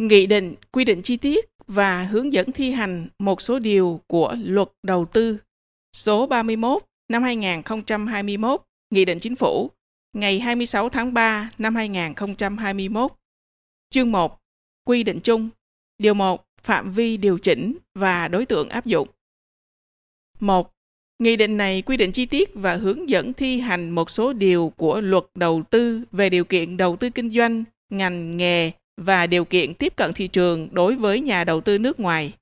nghị định quy định chi tiết và hướng dẫn thi hành một số điều của Luật Đầu tư số 31 năm 2021, Nghị định Chính phủ ngày 26 tháng 3 năm 2021. Chương 1. Quy định chung. Điều 1. Phạm vi điều chỉnh và đối tượng áp dụng. 1. Nghị định này quy định chi tiết và hướng dẫn thi hành một số điều của luật đầu tư về điều kiện đầu tư kinh doanh, ngành nghề và điều kiện tiếp cận thị trường đối với nhà đầu tư nước ngoài,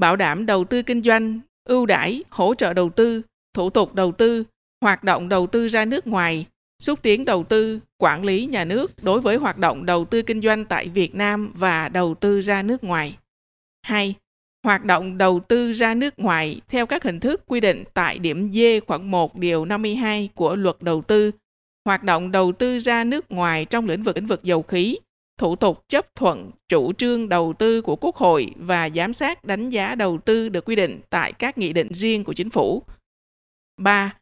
bảo đảm đầu tư kinh doanh, ưu đãi, hỗ trợ đầu tư, thủ tục đầu tư, hoạt động đầu tư ra nước ngoài, xúc tiến đầu tư, quản lý nhà nước đối với hoạt động đầu tư kinh doanh tại Việt Nam và đầu tư ra nước ngoài. 2. Hoạt động đầu tư ra nước ngoài theo các hình thức quy định tại điểm D khoảng 1 điều 52 của Luật đầu tư. Hoạt động đầu tư ra nước ngoài trong lĩnh vực lĩnh vực dầu khí, thủ tục chấp thuận chủ trương đầu tư của Quốc hội và giám sát đánh giá đầu tư được quy định tại các nghị định riêng của chính phủ. 3.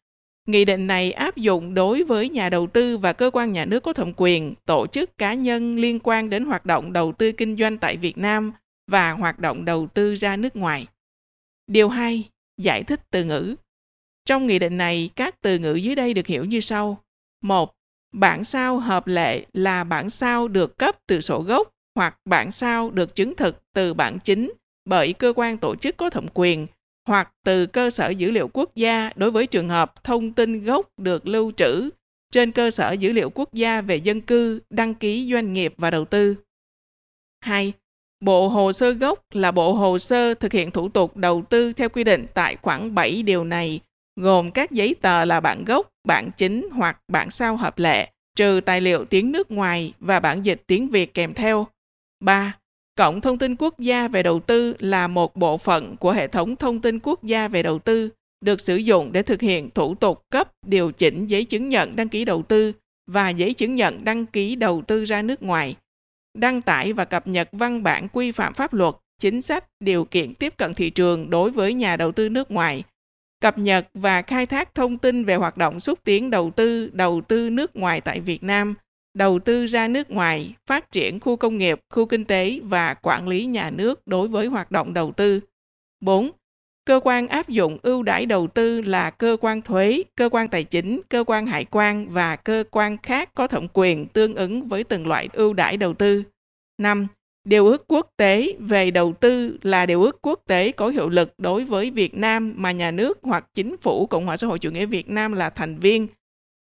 Nghị định này áp dụng đối với nhà đầu tư và cơ quan nhà nước có thẩm quyền, tổ chức cá nhân liên quan đến hoạt động đầu tư kinh doanh tại Việt Nam và hoạt động đầu tư ra nước ngoài. Điều 2. Giải thích từ ngữ. Trong nghị định này, các từ ngữ dưới đây được hiểu như sau. 1 bản sao hợp lệ là bản sao được cấp từ sổ gốc hoặc bản sao được chứng thực từ bản chính bởi cơ quan tổ chức có thẩm quyền hoặc từ cơ sở dữ liệu quốc gia đối với trường hợp thông tin gốc được lưu trữ trên cơ sở dữ liệu quốc gia về dân cư, đăng ký doanh nghiệp và đầu tư. 2. Bộ hồ sơ gốc là bộ hồ sơ thực hiện thủ tục đầu tư theo quy định tại khoảng 7 điều này, gồm các giấy tờ là bản gốc, bản chính hoặc bản sao hợp lệ, trừ tài liệu tiếng nước ngoài và bản dịch tiếng Việt kèm theo. 3. Cổng thông tin quốc gia về đầu tư là một bộ phận của hệ thống thông tin quốc gia về đầu tư, được sử dụng để thực hiện thủ tục cấp điều chỉnh giấy chứng nhận đăng ký đầu tư và giấy chứng nhận đăng ký đầu tư ra nước ngoài, đăng tải và cập nhật văn bản quy phạm pháp luật, chính sách, điều kiện tiếp cận thị trường đối với nhà đầu tư nước ngoài cập nhật và khai thác thông tin về hoạt động xúc tiến đầu tư, đầu tư nước ngoài tại Việt Nam, đầu tư ra nước ngoài, phát triển khu công nghiệp, khu kinh tế và quản lý nhà nước đối với hoạt động đầu tư. 4. Cơ quan áp dụng ưu đãi đầu tư là cơ quan thuế, cơ quan tài chính, cơ quan hải quan và cơ quan khác có thẩm quyền tương ứng với từng loại ưu đãi đầu tư. 5. Điều ước quốc tế về đầu tư là điều ước quốc tế có hiệu lực đối với Việt Nam mà nhà nước hoặc chính phủ Cộng hòa xã hội chủ nghĩa Việt Nam là thành viên.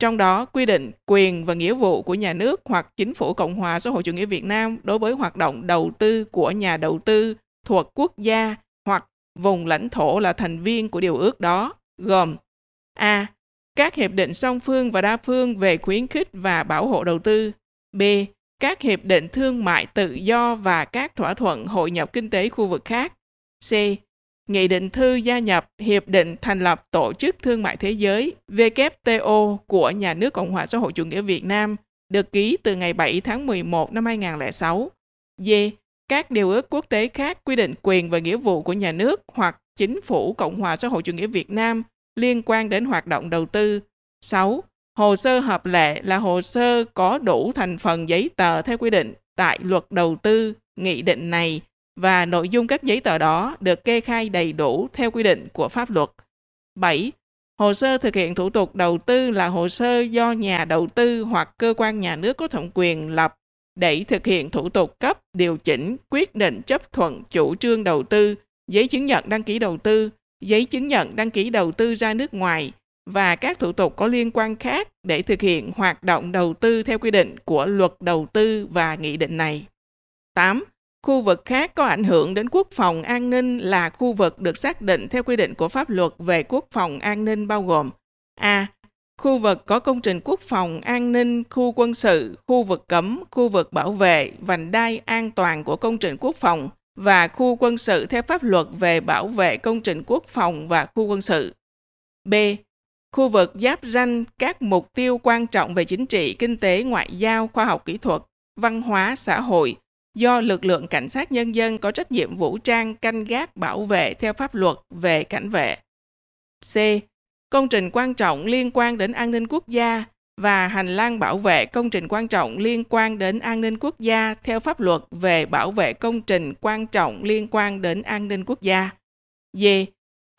Trong đó quy định quyền và nghĩa vụ của nhà nước hoặc chính phủ Cộng hòa xã hội chủ nghĩa Việt Nam đối với hoạt động đầu tư của nhà đầu tư thuộc quốc gia hoặc vùng lãnh thổ là thành viên của điều ước đó, gồm A. Các hiệp định song phương và đa phương về khuyến khích và bảo hộ đầu tư. B các hiệp định thương mại tự do và các thỏa thuận hội nhập kinh tế khu vực khác. C. Nghị định thư gia nhập Hiệp định thành lập Tổ chức Thương mại Thế giới WTO của Nhà nước Cộng hòa xã hội chủ nghĩa Việt Nam được ký từ ngày 7 tháng 11 năm 2006. D. Các điều ước quốc tế khác quy định quyền và nghĩa vụ của nhà nước hoặc chính phủ Cộng hòa xã hội chủ nghĩa Việt Nam liên quan đến hoạt động đầu tư. 6. Hồ sơ hợp lệ là hồ sơ có đủ thành phần giấy tờ theo quy định tại luật đầu tư nghị định này và nội dung các giấy tờ đó được kê khai đầy đủ theo quy định của pháp luật. 7. Hồ sơ thực hiện thủ tục đầu tư là hồ sơ do nhà đầu tư hoặc cơ quan nhà nước có thẩm quyền lập để thực hiện thủ tục cấp, điều chỉnh, quyết định chấp thuận chủ trương đầu tư, giấy chứng nhận đăng ký đầu tư, giấy chứng nhận đăng ký đầu tư ra nước ngoài, và các thủ tục có liên quan khác để thực hiện hoạt động đầu tư theo quy định của luật đầu tư và nghị định này. 8. Khu vực khác có ảnh hưởng đến quốc phòng an ninh là khu vực được xác định theo quy định của pháp luật về quốc phòng an ninh bao gồm A. Khu vực có công trình quốc phòng an ninh, khu quân sự, khu vực cấm, khu vực bảo vệ, vành đai an toàn của công trình quốc phòng và khu quân sự theo pháp luật về bảo vệ công trình quốc phòng và khu quân sự. B khu vực giáp ranh các mục tiêu quan trọng về chính trị, kinh tế, ngoại giao, khoa học kỹ thuật, văn hóa, xã hội do lực lượng cảnh sát nhân dân có trách nhiệm vũ trang canh gác bảo vệ theo pháp luật về cảnh vệ. C. Công trình quan trọng liên quan đến an ninh quốc gia và hành lang bảo vệ công trình quan trọng liên quan đến an ninh quốc gia theo pháp luật về bảo vệ công trình quan trọng liên quan đến an ninh quốc gia. D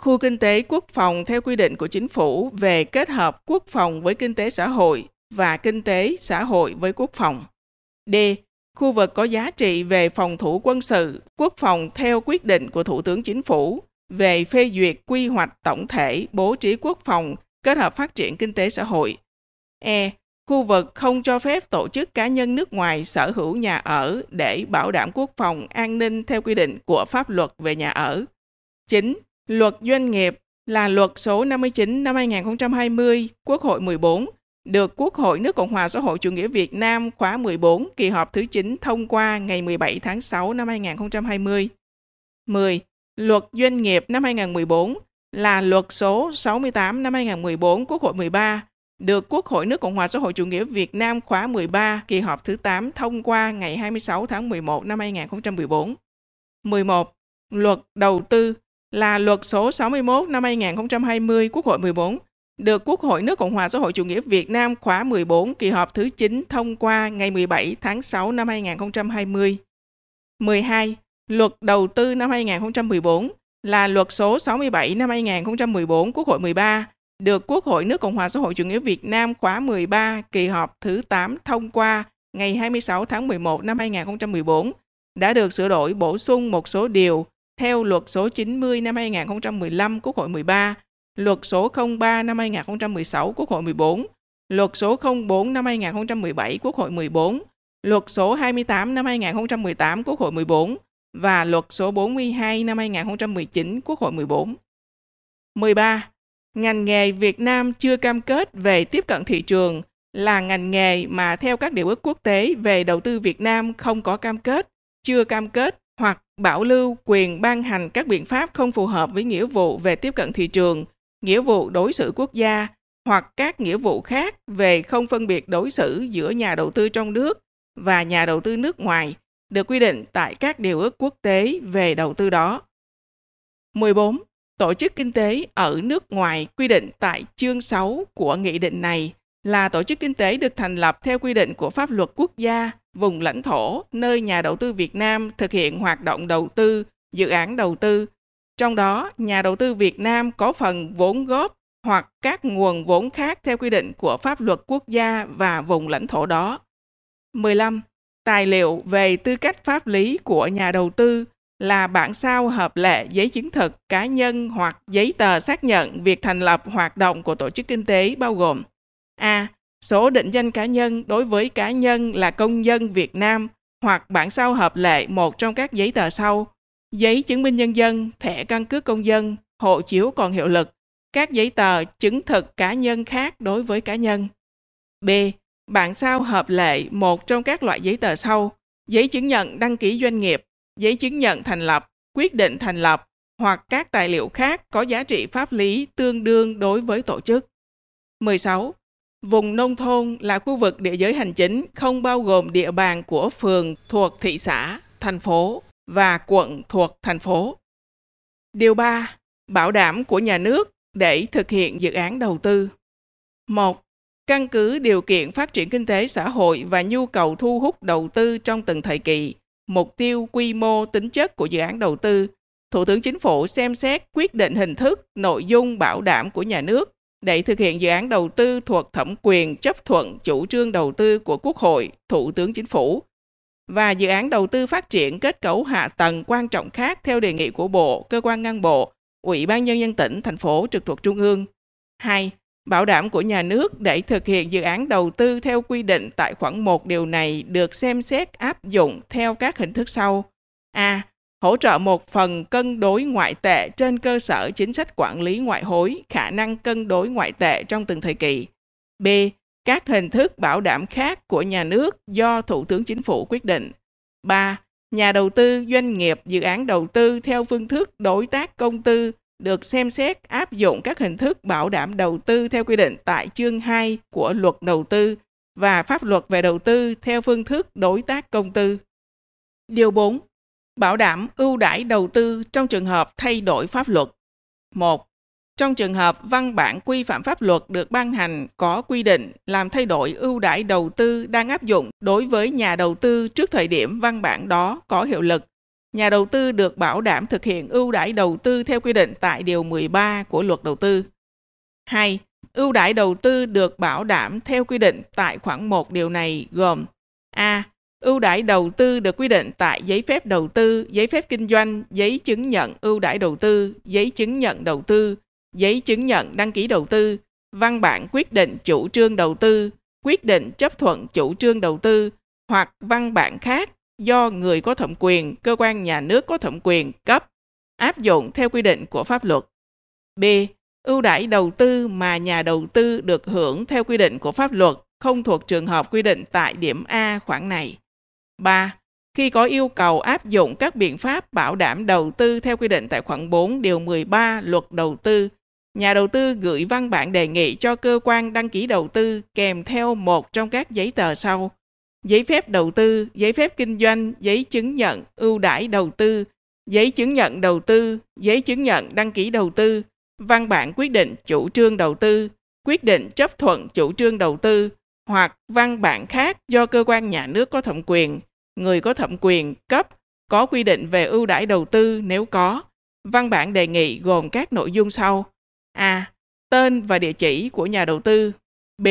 khu kinh tế quốc phòng theo quy định của chính phủ về kết hợp quốc phòng với kinh tế xã hội và kinh tế xã hội với quốc phòng. D. Khu vực có giá trị về phòng thủ quân sự, quốc phòng theo quyết định của Thủ tướng Chính phủ về phê duyệt quy hoạch tổng thể bố trí quốc phòng kết hợp phát triển kinh tế xã hội. E. Khu vực không cho phép tổ chức cá nhân nước ngoài sở hữu nhà ở để bảo đảm quốc phòng an ninh theo quy định của pháp luật về nhà ở. 9 Luật doanh nghiệp là luật số 59 năm 2020, Quốc hội 14, được Quốc hội nước Cộng hòa xã hội chủ nghĩa Việt Nam khóa 14 kỳ họp thứ 9 thông qua ngày 17 tháng 6 năm 2020. 10. Luật doanh nghiệp năm 2014 là luật số 68 năm 2014 Quốc hội 13, được Quốc hội nước Cộng hòa xã hội chủ nghĩa Việt Nam khóa 13 kỳ họp thứ 8 thông qua ngày 26 tháng 11 năm 2014. 11. Luật đầu tư là luật số 61 năm 2020 Quốc hội 14 được Quốc hội nước Cộng hòa xã hội chủ nghĩa Việt Nam khóa 14 kỳ họp thứ 9 thông qua ngày 17 tháng 6 năm 2020. 12. Luật đầu tư năm 2014 là luật số 67 năm 2014 Quốc hội 13 được Quốc hội nước Cộng hòa xã hội chủ nghĩa Việt Nam khóa 13 kỳ họp thứ 8 thông qua ngày 26 tháng 11 năm 2014 đã được sửa đổi bổ sung một số điều theo luật số 90 năm 2015 Quốc hội 13, luật số 03 năm 2016 Quốc hội 14, luật số 04 năm 2017 Quốc hội 14, luật số 28 năm 2018 Quốc hội 14 và luật số 42 năm 2019 Quốc hội 14. 13. Ngành nghề Việt Nam chưa cam kết về tiếp cận thị trường là ngành nghề mà theo các điều ước quốc tế về đầu tư Việt Nam không có cam kết, chưa cam kết hoặc bảo lưu quyền ban hành các biện pháp không phù hợp với nghĩa vụ về tiếp cận thị trường, nghĩa vụ đối xử quốc gia hoặc các nghĩa vụ khác về không phân biệt đối xử giữa nhà đầu tư trong nước và nhà đầu tư nước ngoài được quy định tại các điều ước quốc tế về đầu tư đó. 14. Tổ chức kinh tế ở nước ngoài quy định tại chương 6 của nghị định này là tổ chức kinh tế được thành lập theo quy định của pháp luật quốc gia vùng lãnh thổ nơi nhà đầu tư Việt Nam thực hiện hoạt động đầu tư, dự án đầu tư. Trong đó, nhà đầu tư Việt Nam có phần vốn góp hoặc các nguồn vốn khác theo quy định của pháp luật quốc gia và vùng lãnh thổ đó. 15. Tài liệu về tư cách pháp lý của nhà đầu tư là bản sao hợp lệ giấy chứng thực cá nhân hoặc giấy tờ xác nhận việc thành lập hoạt động của tổ chức kinh tế bao gồm A. Số định danh cá nhân đối với cá nhân là công dân Việt Nam hoặc bản sao hợp lệ một trong các giấy tờ sau. Giấy chứng minh nhân dân, thẻ căn cước công dân, hộ chiếu còn hiệu lực, các giấy tờ chứng thực cá nhân khác đối với cá nhân. B. Bản sao hợp lệ một trong các loại giấy tờ sau, giấy chứng nhận đăng ký doanh nghiệp, giấy chứng nhận thành lập, quyết định thành lập hoặc các tài liệu khác có giá trị pháp lý tương đương đối với tổ chức. 16. Vùng nông thôn là khu vực địa giới hành chính không bao gồm địa bàn của phường thuộc thị xã, thành phố và quận thuộc thành phố. Điều 3. Bảo đảm của nhà nước để thực hiện dự án đầu tư. 1. Căn cứ điều kiện phát triển kinh tế xã hội và nhu cầu thu hút đầu tư trong từng thời kỳ, mục tiêu quy mô tính chất của dự án đầu tư, Thủ tướng Chính phủ xem xét quyết định hình thức, nội dung bảo đảm của nhà nước để thực hiện dự án đầu tư thuộc thẩm quyền chấp thuận chủ trương đầu tư của Quốc hội, Thủ tướng Chính phủ và dự án đầu tư phát triển kết cấu hạ tầng quan trọng khác theo đề nghị của Bộ, cơ quan ngang bộ, Ủy ban nhân dân tỉnh, thành phố trực thuộc trung ương. 2. Bảo đảm của nhà nước để thực hiện dự án đầu tư theo quy định tại khoản 1 điều này được xem xét áp dụng theo các hình thức sau. A hỗ trợ một phần cân đối ngoại tệ trên cơ sở chính sách quản lý ngoại hối, khả năng cân đối ngoại tệ trong từng thời kỳ. B. Các hình thức bảo đảm khác của nhà nước do Thủ tướng Chính phủ quyết định. 3. Nhà đầu tư, doanh nghiệp, dự án đầu tư theo phương thức đối tác công tư được xem xét áp dụng các hình thức bảo đảm đầu tư theo quy định tại chương 2 của Luật Đầu tư và pháp luật về đầu tư theo phương thức đối tác công tư. Điều 4 bảo đảm ưu đãi đầu tư trong trường hợp thay đổi pháp luật. 1. Trong trường hợp văn bản quy phạm pháp luật được ban hành có quy định làm thay đổi ưu đãi đầu tư đang áp dụng đối với nhà đầu tư trước thời điểm văn bản đó có hiệu lực, nhà đầu tư được bảo đảm thực hiện ưu đãi đầu tư theo quy định tại điều 13 của luật đầu tư. 2. Ưu đãi đầu tư được bảo đảm theo quy định tại khoản 1 điều này gồm: A. Ưu đãi đầu tư được quy định tại giấy phép đầu tư, giấy phép kinh doanh, giấy chứng nhận ưu đãi đầu tư, giấy chứng nhận đầu tư, giấy chứng nhận đăng ký đầu tư, văn bản quyết định chủ trương đầu tư, quyết định chấp thuận chủ trương đầu tư hoặc văn bản khác do người có thẩm quyền, cơ quan nhà nước có thẩm quyền cấp áp dụng theo quy định của pháp luật. B. Ưu đãi đầu tư mà nhà đầu tư được hưởng theo quy định của pháp luật không thuộc trường hợp quy định tại điểm A khoản này. 3. Khi có yêu cầu áp dụng các biện pháp bảo đảm đầu tư theo quy định tại khoản 4 điều 13 luật đầu tư, nhà đầu tư gửi văn bản đề nghị cho cơ quan đăng ký đầu tư kèm theo một trong các giấy tờ sau: giấy phép đầu tư, giấy phép kinh doanh, giấy chứng nhận ưu đãi đầu tư, giấy chứng nhận đầu tư, giấy chứng nhận đăng ký đầu tư, văn bản quyết định chủ trương đầu tư, quyết định chấp thuận chủ trương đầu tư hoặc văn bản khác do cơ quan nhà nước có thẩm quyền người có thẩm quyền cấp có quy định về ưu đãi đầu tư nếu có. Văn bản đề nghị gồm các nội dung sau: A. Tên và địa chỉ của nhà đầu tư. B.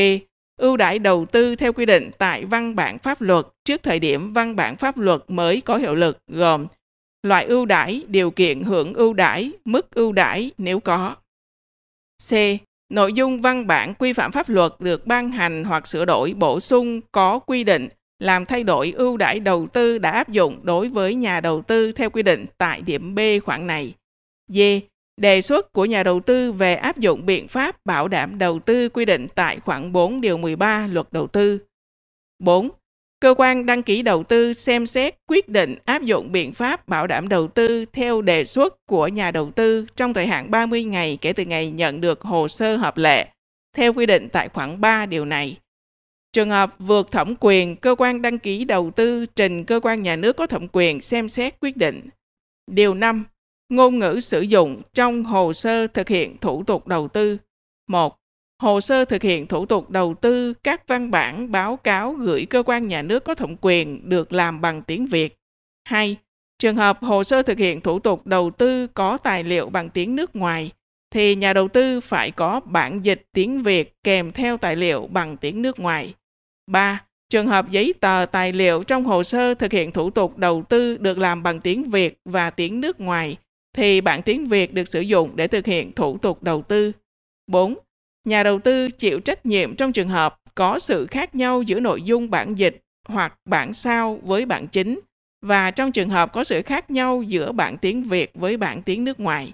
Ưu đãi đầu tư theo quy định tại văn bản pháp luật trước thời điểm văn bản pháp luật mới có hiệu lực gồm loại ưu đãi, điều kiện hưởng ưu đãi, mức ưu đãi nếu có. C. Nội dung văn bản quy phạm pháp luật được ban hành hoặc sửa đổi bổ sung có quy định làm thay đổi ưu đãi đầu tư đã áp dụng đối với nhà đầu tư theo quy định tại điểm B khoản này. D. Đề xuất của nhà đầu tư về áp dụng biện pháp bảo đảm đầu tư quy định tại khoản 4 điều 13 luật đầu tư. 4. Cơ quan đăng ký đầu tư xem xét quyết định áp dụng biện pháp bảo đảm đầu tư theo đề xuất của nhà đầu tư trong thời hạn 30 ngày kể từ ngày nhận được hồ sơ hợp lệ, theo quy định tại khoản 3 điều này. Trường hợp vượt thẩm quyền, cơ quan đăng ký đầu tư trình cơ quan nhà nước có thẩm quyền xem xét quyết định. Điều 5. Ngôn ngữ sử dụng trong hồ sơ thực hiện thủ tục đầu tư. 1. Hồ sơ thực hiện thủ tục đầu tư, các văn bản báo cáo gửi cơ quan nhà nước có thẩm quyền được làm bằng tiếng Việt. 2. Trường hợp hồ sơ thực hiện thủ tục đầu tư có tài liệu bằng tiếng nước ngoài thì nhà đầu tư phải có bản dịch tiếng Việt kèm theo tài liệu bằng tiếng nước ngoài. 3. Trường hợp giấy tờ, tài liệu trong hồ sơ thực hiện thủ tục đầu tư được làm bằng tiếng Việt và tiếng nước ngoài, thì bản tiếng Việt được sử dụng để thực hiện thủ tục đầu tư. 4. Nhà đầu tư chịu trách nhiệm trong trường hợp có sự khác nhau giữa nội dung bản dịch hoặc bản sao với bản chính và trong trường hợp có sự khác nhau giữa bản tiếng Việt với bản tiếng nước ngoài.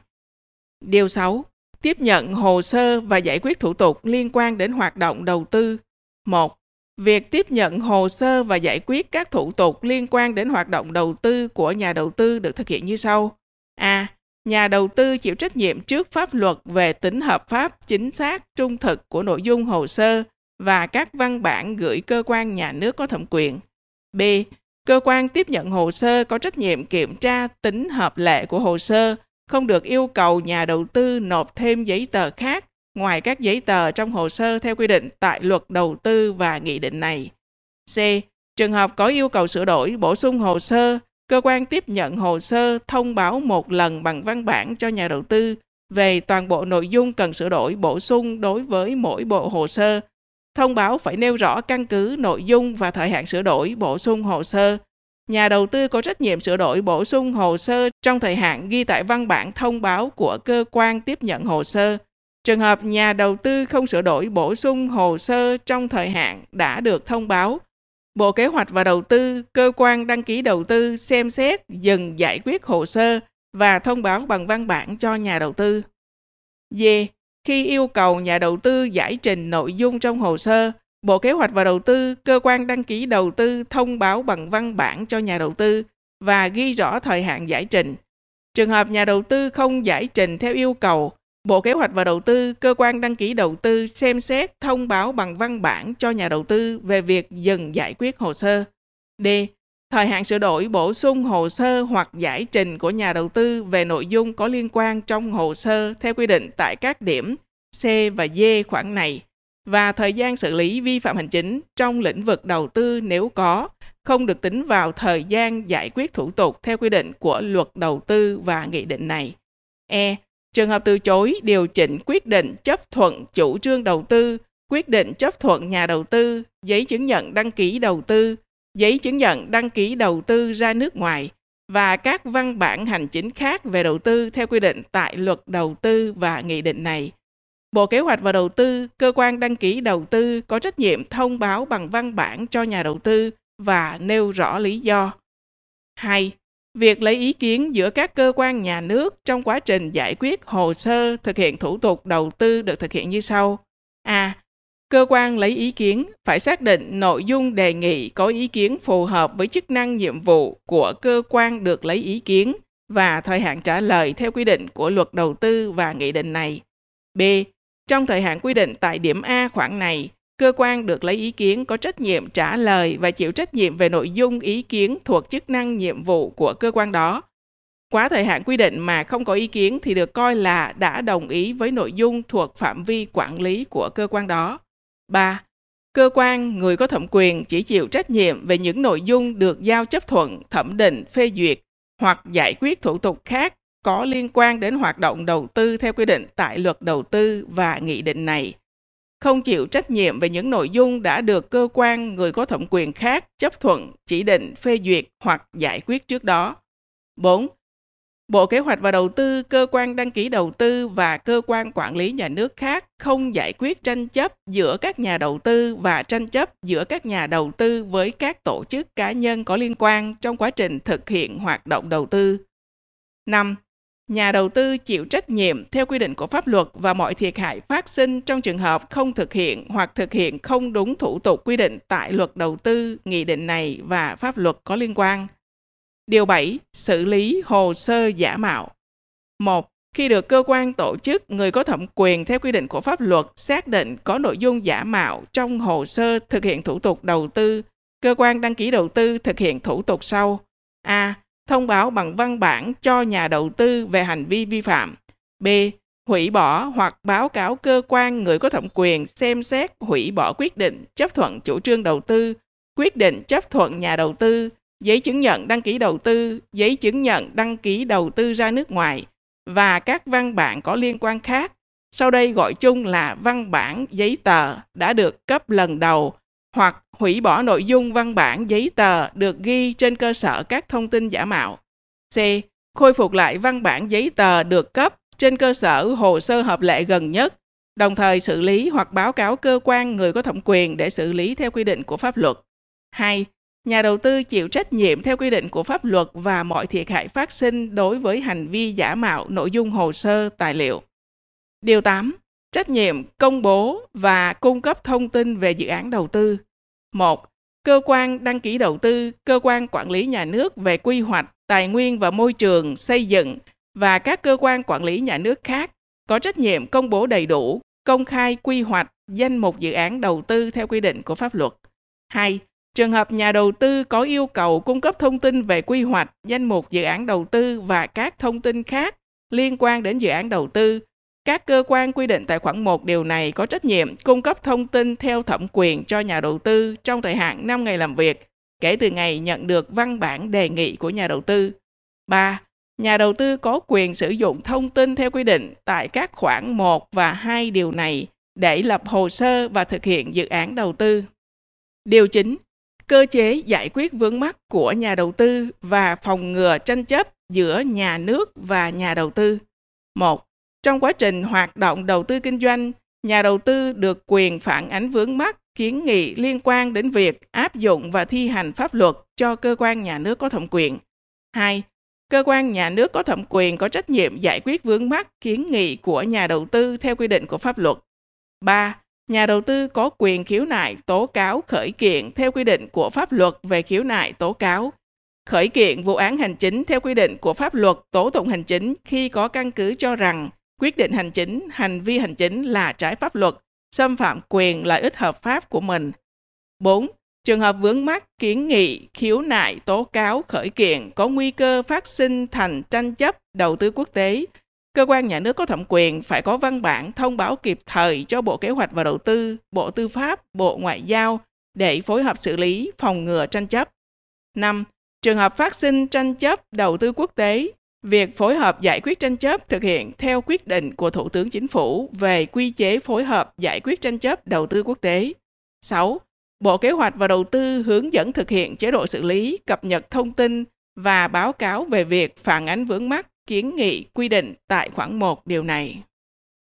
Điều 6. Tiếp nhận hồ sơ và giải quyết thủ tục liên quan đến hoạt động đầu tư. 1 việc tiếp nhận hồ sơ và giải quyết các thủ tục liên quan đến hoạt động đầu tư của nhà đầu tư được thực hiện như sau. A. Nhà đầu tư chịu trách nhiệm trước pháp luật về tính hợp pháp, chính xác, trung thực của nội dung hồ sơ và các văn bản gửi cơ quan nhà nước có thẩm quyền. B. Cơ quan tiếp nhận hồ sơ có trách nhiệm kiểm tra tính hợp lệ của hồ sơ, không được yêu cầu nhà đầu tư nộp thêm giấy tờ khác ngoài các giấy tờ trong hồ sơ theo quy định tại luật đầu tư và nghị định này. C. Trường hợp có yêu cầu sửa đổi, bổ sung hồ sơ, cơ quan tiếp nhận hồ sơ thông báo một lần bằng văn bản cho nhà đầu tư về toàn bộ nội dung cần sửa đổi bổ sung đối với mỗi bộ hồ sơ. Thông báo phải nêu rõ căn cứ, nội dung và thời hạn sửa đổi bổ sung hồ sơ. Nhà đầu tư có trách nhiệm sửa đổi bổ sung hồ sơ trong thời hạn ghi tại văn bản thông báo của cơ quan tiếp nhận hồ sơ Trường hợp nhà đầu tư không sửa đổi bổ sung hồ sơ trong thời hạn đã được thông báo, Bộ Kế hoạch và Đầu tư, cơ quan đăng ký đầu tư xem xét dừng giải quyết hồ sơ và thông báo bằng văn bản cho nhà đầu tư. D. Khi yêu cầu nhà đầu tư giải trình nội dung trong hồ sơ, Bộ Kế hoạch và Đầu tư, cơ quan đăng ký đầu tư thông báo bằng văn bản cho nhà đầu tư và ghi rõ thời hạn giải trình. Trường hợp nhà đầu tư không giải trình theo yêu cầu, Bộ Kế hoạch và Đầu tư, cơ quan đăng ký đầu tư xem xét thông báo bằng văn bản cho nhà đầu tư về việc dừng giải quyết hồ sơ. D. Thời hạn sửa đổi bổ sung hồ sơ hoặc giải trình của nhà đầu tư về nội dung có liên quan trong hồ sơ theo quy định tại các điểm C và D khoản này và thời gian xử lý vi phạm hành chính trong lĩnh vực đầu tư nếu có không được tính vào thời gian giải quyết thủ tục theo quy định của luật đầu tư và nghị định này. E Trường hợp từ chối điều chỉnh quyết định chấp thuận chủ trương đầu tư, quyết định chấp thuận nhà đầu tư, giấy chứng nhận đăng ký đầu tư, giấy chứng nhận đăng ký đầu tư ra nước ngoài và các văn bản hành chính khác về đầu tư theo quy định tại luật đầu tư và nghị định này. Bộ Kế hoạch và Đầu tư, cơ quan đăng ký đầu tư có trách nhiệm thông báo bằng văn bản cho nhà đầu tư và nêu rõ lý do. 2 việc lấy ý kiến giữa các cơ quan nhà nước trong quá trình giải quyết hồ sơ thực hiện thủ tục đầu tư được thực hiện như sau. A. Cơ quan lấy ý kiến phải xác định nội dung đề nghị có ý kiến phù hợp với chức năng nhiệm vụ của cơ quan được lấy ý kiến và thời hạn trả lời theo quy định của luật đầu tư và nghị định này. B. Trong thời hạn quy định tại điểm A khoản này, cơ quan được lấy ý kiến có trách nhiệm trả lời và chịu trách nhiệm về nội dung ý kiến thuộc chức năng nhiệm vụ của cơ quan đó. Quá thời hạn quy định mà không có ý kiến thì được coi là đã đồng ý với nội dung thuộc phạm vi quản lý của cơ quan đó. 3. Cơ quan, người có thẩm quyền chỉ chịu trách nhiệm về những nội dung được giao chấp thuận, thẩm định, phê duyệt hoặc giải quyết thủ tục khác có liên quan đến hoạt động đầu tư theo quy định tại luật đầu tư và nghị định này không chịu trách nhiệm về những nội dung đã được cơ quan người có thẩm quyền khác chấp thuận, chỉ định, phê duyệt hoặc giải quyết trước đó. 4. Bộ Kế hoạch và Đầu tư, cơ quan đăng ký đầu tư và cơ quan quản lý nhà nước khác không giải quyết tranh chấp giữa các nhà đầu tư và tranh chấp giữa các nhà đầu tư với các tổ chức cá nhân có liên quan trong quá trình thực hiện hoạt động đầu tư. 5 nhà đầu tư chịu trách nhiệm theo quy định của pháp luật và mọi thiệt hại phát sinh trong trường hợp không thực hiện hoặc thực hiện không đúng thủ tục quy định tại luật đầu tư, nghị định này và pháp luật có liên quan. Điều 7. Xử lý hồ sơ giả mạo. 1. Khi được cơ quan tổ chức, người có thẩm quyền theo quy định của pháp luật xác định có nội dung giả mạo trong hồ sơ thực hiện thủ tục đầu tư, cơ quan đăng ký đầu tư thực hiện thủ tục sau: A thông báo bằng văn bản cho nhà đầu tư về hành vi vi phạm. B. Hủy bỏ hoặc báo cáo cơ quan người có thẩm quyền xem xét hủy bỏ quyết định chấp thuận chủ trương đầu tư, quyết định chấp thuận nhà đầu tư, giấy chứng nhận đăng ký đầu tư, giấy chứng nhận đăng ký đầu tư ra nước ngoài và các văn bản có liên quan khác. Sau đây gọi chung là văn bản giấy tờ đã được cấp lần đầu hoặc hủy bỏ nội dung văn bản giấy tờ được ghi trên cơ sở các thông tin giả mạo. C. Khôi phục lại văn bản giấy tờ được cấp trên cơ sở hồ sơ hợp lệ gần nhất, đồng thời xử lý hoặc báo cáo cơ quan người có thẩm quyền để xử lý theo quy định của pháp luật. 2. Nhà đầu tư chịu trách nhiệm theo quy định của pháp luật và mọi thiệt hại phát sinh đối với hành vi giả mạo nội dung hồ sơ, tài liệu. Điều 8 trách nhiệm công bố và cung cấp thông tin về dự án đầu tư. 1. Cơ quan đăng ký đầu tư, cơ quan quản lý nhà nước về quy hoạch, tài nguyên và môi trường, xây dựng và các cơ quan quản lý nhà nước khác có trách nhiệm công bố đầy đủ, công khai quy hoạch, danh mục dự án đầu tư theo quy định của pháp luật. 2. Trường hợp nhà đầu tư có yêu cầu cung cấp thông tin về quy hoạch, danh mục dự án đầu tư và các thông tin khác liên quan đến dự án đầu tư các cơ quan quy định tại khoản 1 điều này có trách nhiệm cung cấp thông tin theo thẩm quyền cho nhà đầu tư trong thời hạn 5 ngày làm việc kể từ ngày nhận được văn bản đề nghị của nhà đầu tư. 3. Nhà đầu tư có quyền sử dụng thông tin theo quy định tại các khoản 1 và 2 điều này để lập hồ sơ và thực hiện dự án đầu tư. Điều 9. Cơ chế giải quyết vướng mắc của nhà đầu tư và phòng ngừa tranh chấp giữa nhà nước và nhà đầu tư. 1. Trong quá trình hoạt động đầu tư kinh doanh, nhà đầu tư được quyền phản ánh vướng mắc, kiến nghị liên quan đến việc áp dụng và thi hành pháp luật cho cơ quan nhà nước có thẩm quyền. 2. Cơ quan nhà nước có thẩm quyền có trách nhiệm giải quyết vướng mắc, kiến nghị của nhà đầu tư theo quy định của pháp luật. 3. Nhà đầu tư có quyền khiếu nại, tố cáo, khởi kiện theo quy định của pháp luật về khiếu nại, tố cáo, khởi kiện vụ án hành chính theo quy định của pháp luật tố tụng hành chính khi có căn cứ cho rằng quyết định hành chính, hành vi hành chính là trái pháp luật, xâm phạm quyền lợi ích hợp pháp của mình. 4. Trường hợp vướng mắc, kiến nghị, khiếu nại, tố cáo, khởi kiện có nguy cơ phát sinh thành tranh chấp đầu tư quốc tế, cơ quan nhà nước có thẩm quyền phải có văn bản thông báo kịp thời cho Bộ Kế hoạch và Đầu tư, Bộ Tư pháp, Bộ Ngoại giao để phối hợp xử lý, phòng ngừa tranh chấp. 5. Trường hợp phát sinh tranh chấp đầu tư quốc tế, việc phối hợp giải quyết tranh chấp thực hiện theo quyết định của Thủ tướng Chính phủ về quy chế phối hợp giải quyết tranh chấp đầu tư quốc tế. 6. Bộ Kế hoạch và Đầu tư hướng dẫn thực hiện chế độ xử lý, cập nhật thông tin và báo cáo về việc phản ánh vướng mắc kiến nghị quy định tại khoản 1 điều này.